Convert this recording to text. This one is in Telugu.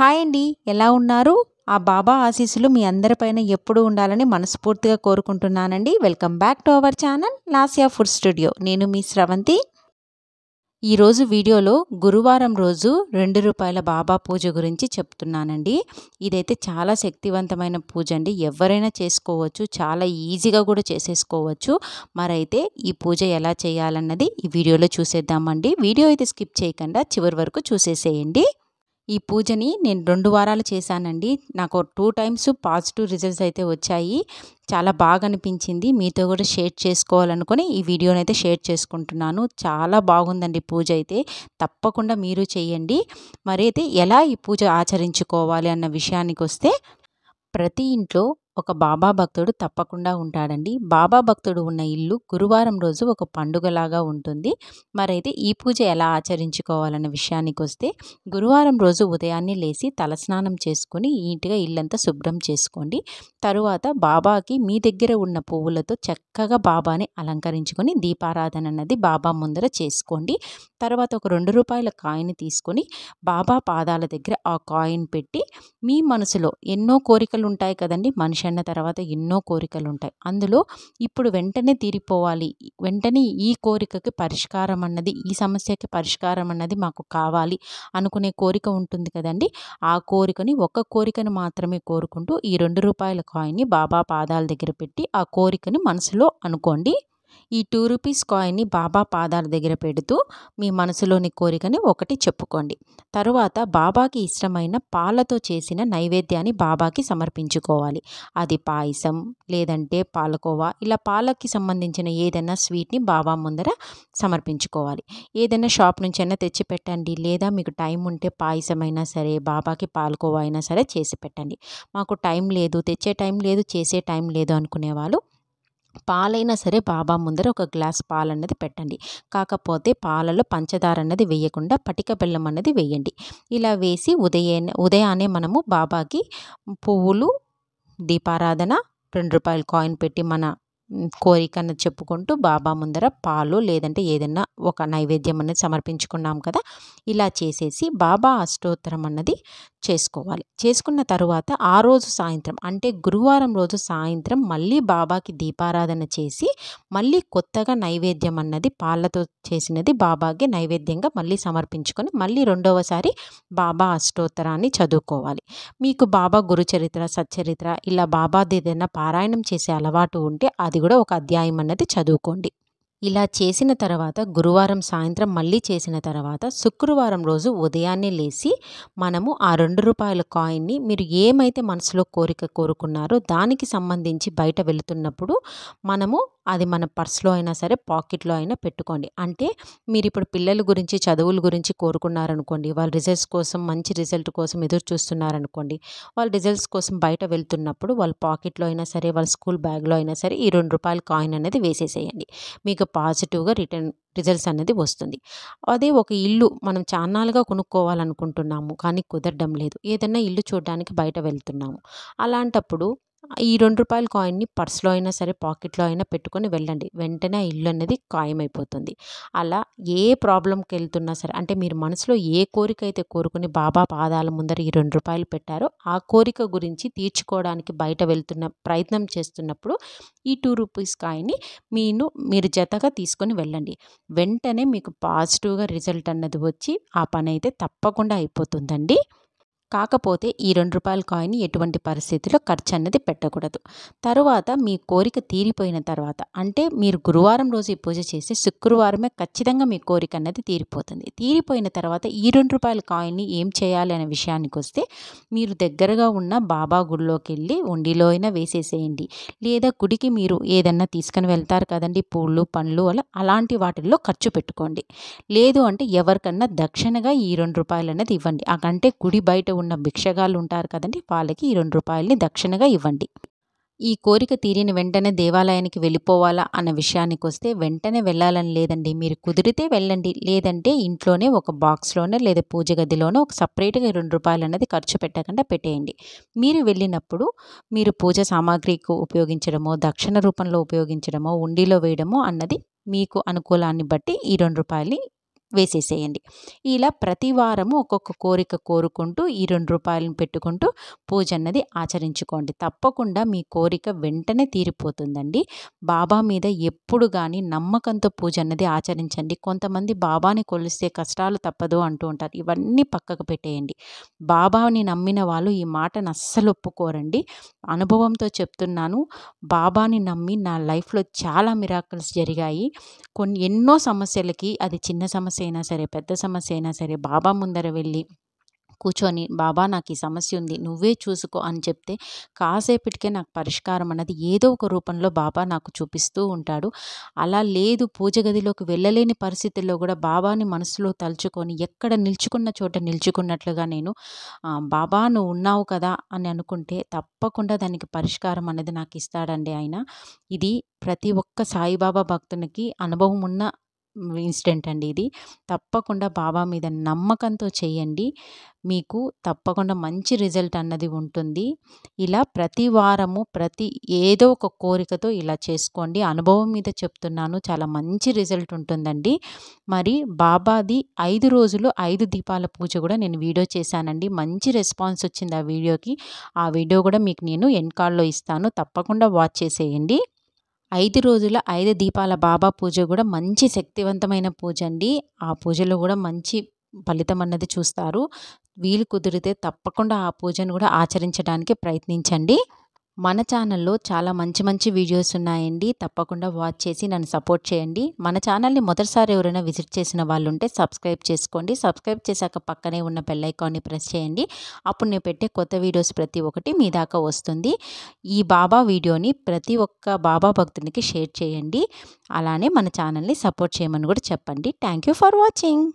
హాయ్ అండి ఎలా ఉన్నారు ఆ బాబా ఆశీస్సులు మీ అందరిపైన ఎప్పుడు ఉండాలని మనస్ఫూర్తిగా కోరుకుంటున్నానండి welcome back to our channel లాసియా ఫుడ్ స్టూడియో నేను మీ స్రవంతి ఈరోజు వీడియోలో గురువారం రోజు రెండు రూపాయల బాబా పూజ గురించి చెప్తున్నానండి ఇదైతే చాలా శక్తివంతమైన పూజ అండి ఎవరైనా చేసుకోవచ్చు చాలా ఈజీగా కూడా చేసేసుకోవచ్చు మరైతే ఈ పూజ ఎలా చేయాలన్నది ఈ వీడియోలో చూసేద్దామండి వీడియో అయితే స్కిప్ చేయకుండా చివరి వరకు చూసేసేయండి ఈ పూజని నేను రెండు వారాలు చేశానండి నాకు టూ టైమ్స్ పాజిటివ్ రిజల్ట్స్ అయితే వచ్చాయి చాలా బాగా అనిపించింది మీతో కూడా షేర్ చేసుకోవాలనుకుని ఈ వీడియోని అయితే షేర్ చేసుకుంటున్నాను చాలా బాగుందండి పూజ అయితే తప్పకుండా మీరు చేయండి మరైతే ఎలా ఈ పూజ ఆచరించుకోవాలి అన్న విషయానికి వస్తే ప్రతి ఇంట్లో ఒక బాబా భక్తుడు తప్పకుండా ఉంటాడండి బాబా భక్తుడు ఉన్న ఇల్లు గురువారం రోజు ఒక పండుగలాగా ఉంటుంది మరైతే ఈ పూజ ఎలా ఆచరించుకోవాలన్న విషయానికి వస్తే గురువారం రోజు ఉదయాన్నే లేచి తలస్నానం చేసుకుని నీట్గా ఇల్లంతా శుభ్రం చేసుకోండి తరువాత బాబాకి మీ దగ్గర ఉన్న పువ్వులతో చక్కగా బాబాని అలంకరించుకొని దీపారాధన అన్నది బాబా ముందర చేసుకోండి తర్వాత ఒక రెండు రూపాయల కాయిన్ తీసుకొని బాబా పాదాల దగ్గర ఆ కాయిన్ పెట్టి మీ మనసులో ఎన్నో కోరికలు ఉంటాయి కదండి మనిషి పెన్షన్ తర్వాత ఎన్నో కోరికలు ఉంటాయి అందులో ఇప్పుడు వెంటనే తీరిపోవాలి వెంటనే ఈ కోరికకి పరిష్కారం అన్నది ఈ సమస్యకి పరిష్కారం అన్నది మాకు కావాలి అనుకునే కోరిక ఉంటుంది కదండి ఆ కోరికని ఒక కోరికను మాత్రమే కోరుకుంటూ ఈ రెండు రూపాయల కాయిన్ని బాబా పాదాల దగ్గర పెట్టి ఆ కోరికని మనసులో అనుకోండి ఈ టూ రూపీస్ కాయిన్ని బాబా పాదాల దగ్గర పెడుతూ మీ మనసులోని కోరికని ఒకటి చెప్పుకోండి తరువాత బాబాకి ఇష్టమైన పాలతో చేసిన నైవేద్యాన్ని బాబాకి సమర్పించుకోవాలి అది పాయసం లేదంటే పాలకోవా ఇలా పాలకి సంబంధించిన ఏదైనా స్వీట్ని బాబా ముందర సమర్పించుకోవాలి ఏదైనా షాప్ నుంచైనా తెచ్చి పెట్టండి లేదా మీకు టైం ఉంటే పాయసమైనా సరే బాబాకి పాలకోవా అయినా సరే చేసి పెట్టండి మాకు టైం లేదు తెచ్చే టైం లేదు చేసే టైం లేదు అనుకునేవాళ్ళు పాలైనా సరే బాబా ముందర ఒక గ్లాస్ పాలు అన్నది పెట్టండి కాకపోతే పాలలో పంచదార అన్నది వేయకుండా పటిక బెల్లం అన్నది వేయండి ఇలా వేసి ఉదయం ఉదయాన్నే మనము బాబాకి పువ్వులు దీపారాధన రెండు రూపాయలు కాయిన్ పెట్టి మన కోరిక అన్నది చెప్పుకుంటూ బాబా ముందర పాలు లేదంటే ఏదైనా ఒక నైవేద్యం అనేది సమర్పించుకున్నాం కదా ఇలా చేసేసి బాబా అష్టోత్తరం అన్నది చేసుకోవాలి చేసుకున్న తర్వాత ఆ రోజు సాయంత్రం అంటే గురువారం రోజు సాయంత్రం మళ్ళీ బాబాకి దీపారాధన చేసి మళ్ళీ కొత్తగా నైవేద్యం అన్నది పాలతో చేసినది బాబాకి నైవేద్యంగా మళ్ళీ సమర్పించుకొని మళ్ళీ రెండవసారి బాబా అష్టోత్తరాన్ని చదువుకోవాలి మీకు బాబా గురుచరిత్ర సచ్చరిత్ర ఇలా బాబాది ఏదైనా పారాయణం చేసే అలవాటు ఉంటే అది కూడా ఒక అధ్యాయం అన్నది చదువుకోండి ఇలా చేసిన తర్వాత గురువారం సాయంత్రం మళ్ళీ చేసిన తర్వాత శుక్రవారం రోజు ఉదయాన్నే లేచి మనము ఆ రెండు రూపాయల కాయిన్ని మీరు ఏమైతే మనసులో కోరిక కోరుకున్నారో దానికి సంబంధించి బయట వెళుతున్నప్పుడు మనము అది మన పర్స్లో అయినా సరే పాకెట్లో అయినా పెట్టుకోండి అంటే మీరు ఇప్పుడు పిల్లల గురించి చదువుల గురించి కోరుకున్నారనుకోండి వాళ్ళ రిజల్ట్స్ కోసం మంచి రిజల్ట్ కోసం ఎదురు చూస్తున్నారనుకోండి వాళ్ళ రిజల్ట్స్ కోసం బయట వెళ్తున్నప్పుడు వాళ్ళ పాకెట్లో అయినా సరే వాళ్ళ స్కూల్ బ్యాగ్లో అయినా సరే ఈ రెండు రూపాయల కాయిన్ అనేది వేసేసేయండి మీకు పాజిటివ్గా రిటర్న్ రిజల్ట్స్ అనేది వస్తుంది అదే ఒక ఇల్లు మనం చాన్నాలుగా కొనుక్కోవాలనుకుంటున్నాము కానీ కుదరడం లేదు ఏదైనా ఇల్లు చూడడానికి బయట వెళ్తున్నాము అలాంటప్పుడు ఈ రెండు రూపాయల కాయిన్ని పర్స్లో అయినా సరే పాకెట్లో అయినా పెట్టుకొని వెళ్ళండి వెంటనే ఇల్లు అనేది ఖాయమైపోతుంది అలా ఏ ప్రాబ్లంకి వెళ్తున్నా సరే అంటే మీరు మనసులో ఏ కోరిక అయితే కోరుకుని బాబా పాదాల ముందర ఈ రెండు రూపాయలు పెట్టారో ఆ కోరిక గురించి తీర్చుకోవడానికి బయట వెళ్తున్న ప్రయత్నం చేస్తున్నప్పుడు ఈ టూ రూపీస్ కాయిన్ని మీను మీరు జతగా తీసుకొని వెళ్ళండి వెంటనే మీకు పాజిటివ్గా రిజల్ట్ అన్నది వచ్చి ఆ పని అయితే తప్పకుండా అయిపోతుందండి కాకపోతే ఈ రెండు రూపాయల కాయిన్ ఎటువంటి పరిస్థితిలో ఖర్చు అన్నది పెట్టకూడదు తరువాత మీ కోరిక తీరిపోయిన తర్వాత అంటే మీరు గురువారం రోజు పూజ చేస్తే శుక్రవారమే ఖచ్చితంగా మీ కోరిక అన్నది తీరిపోతుంది తీరిపోయిన తర్వాత ఈ రెండు రూపాయల కాయిన్ని ఏం చేయాలి అనే విషయానికి వస్తే మీరు దగ్గరగా ఉన్న బాబా గుడిలోకి వెళ్ళి ఉండిలో అయినా వేసేసేయండి లేదా గుడికి మీరు ఏదన్నా తీసుకుని వెళ్తారు కదండి పూలు పండ్లు అలా అలాంటి వాటిల్లో ఖర్చు పెట్టుకోండి లేదు అంటే ఎవరికన్నా దక్షిణగా ఈ రెండు రూపాయలు అన్నది ఇవ్వండి అంటే గుడి బయట ఉన్న భిక్షగాళ్ళు ఉంటారు కదండి వాళ్ళకి ఈ రెండు రూపాయలని దక్షిణగా ఇవ్వండి ఈ కోరిక తీరిన వెంటనే దేవాలయానికి వెళ్ళిపోవాలా అన్న విషయానికి వస్తే వెంటనే వెళ్ళాలని లేదండి మీరు కుదిరితే వెళ్ళండి లేదంటే ఇంట్లోనే ఒక బాక్స్లోనే లేదా పూజ గదిలోనే ఒక సపరేట్గా రెండు రూపాయలు అన్నది ఖర్చు పెట్టకుండా పెట్టేయండి మీరు వెళ్ళినప్పుడు మీరు పూజ సామాగ్రికి ఉపయోగించడమో దక్షిణ రూపంలో ఉపయోగించడమో ఉండిలో వేయడమో అన్నది మీకు అనుకూలాన్ని బట్టి ఈ రెండు రూపాయలని వేసేసేయండి ఇలా ప్రతి వారము ఒక్కొక్క కోరిక కోరుకుంటూ ఈ రెండు రూపాయలను పెట్టుకుంటూ పూజ అన్నది ఆచరించుకోండి తప్పకుండా మీ కోరిక వెంటనే తీరిపోతుందండి బాబా మీద ఎప్పుడు కానీ నమ్మకంతో పూజ అన్నది ఆచరించండి కొంతమంది బాబాని కొలిస్తే కష్టాలు తప్పదు అంటూ ఉంటారు ఇవన్నీ పక్కకు పెట్టేయండి బాబాని నమ్మిన వాళ్ళు ఈ మాటను అస్సలు ఒప్పుకోరండి అనుభవంతో చెప్తున్నాను బాబాని నమ్మి నా లైఫ్లో చాలా మిరాకల్స్ జరిగాయి కొన్ని ఎన్నో సమస్యలకి అది చిన్న సమస్య సమస్య అయినా సరే పెద్ద సమస్య అయినా సరే బాబా ముందర వెళ్ళి కూర్చొని బాబా నాకు ఈ సమస్య ఉంది నువ్వే చూసుకో అని చెప్తే కాసేపటికే నాకు పరిష్కారం అన్నది ఏదో ఒక రూపంలో బాబా నాకు చూపిస్తూ ఉంటాడు అలా లేదు పూజ గదిలోకి వెళ్ళలేని పరిస్థితుల్లో కూడా బాబాని మనసులో తలుచుకొని ఎక్కడ నిల్చుకున్న చోట నిల్చుకున్నట్లుగా నేను బాబా నువ్వు ఉన్నావు కదా అని అనుకుంటే తప్పకుండా దానికి పరిష్కారం అనేది నాకు ఇస్తాడండి ఆయన ఇది ప్రతి ఒక్క సాయిబాబా భక్తునికి అనుభవం ఉన్న ఇన్స్టెంట్ అండి ఇది తప్పకుండా బాబా మీద నమ్మకంతో చేయండి మీకు తప్పకుండా మంచి రిజల్ట్ అన్నది ఉంటుంది ఇలా ప్రతి వారము ప్రతి ఏదో ఒక కోరికతో ఇలా చేసుకోండి అనుభవం మీద చెప్తున్నాను చాలా మంచి రిజల్ట్ ఉంటుందండి మరి బాబాది ఐదు రోజులు ఐదు దీపాల పూజ కూడా నేను వీడియో చేశానండి మంచి రెస్పాన్స్ వచ్చింది ఆ వీడియోకి ఆ వీడియో కూడా మీకు నేను ఎన్కాల్లో ఇస్తాను తప్పకుండా వాచ్ చేసేయండి ఐదు రోజుల ఐదు దీపాల బాబా పూజ కూడా మంచి శక్తివంతమైన పూజ అండి ఆ పూజలో కూడా మంచి ఫలితం అన్నది చూస్తారు వీలు కుదిరితే తప్పకుండా ఆ పూజను కూడా ఆచరించడానికి ప్రయత్నించండి మన ఛానల్లో చాలా మంచి మంచి వీడియోస్ ఉన్నాయండి తప్పకుండా వాచ్ చేసి నన్ను సపోర్ట్ చేయండి మన ఛానల్ని మొదటిసారి ఎవరైనా విజిట్ చేసిన వాళ్ళు ఉంటే సబ్స్క్రైబ్ చేసుకోండి సబ్స్క్రైబ్ చేశాక పక్కనే ఉన్న బెల్లైకాన్ని ప్రెస్ చేయండి అప్పుడు నేను పెట్టే కొత్త వీడియోస్ ప్రతి ఒక్కటి మీ దాకా వస్తుంది ఈ బాబా వీడియోని ప్రతి ఒక్క బాబా భక్తునికి షేర్ చేయండి అలానే మన ఛానల్ని సపోర్ట్ చేయమని కూడా చెప్పండి థ్యాంక్ ఫర్ వాచింగ్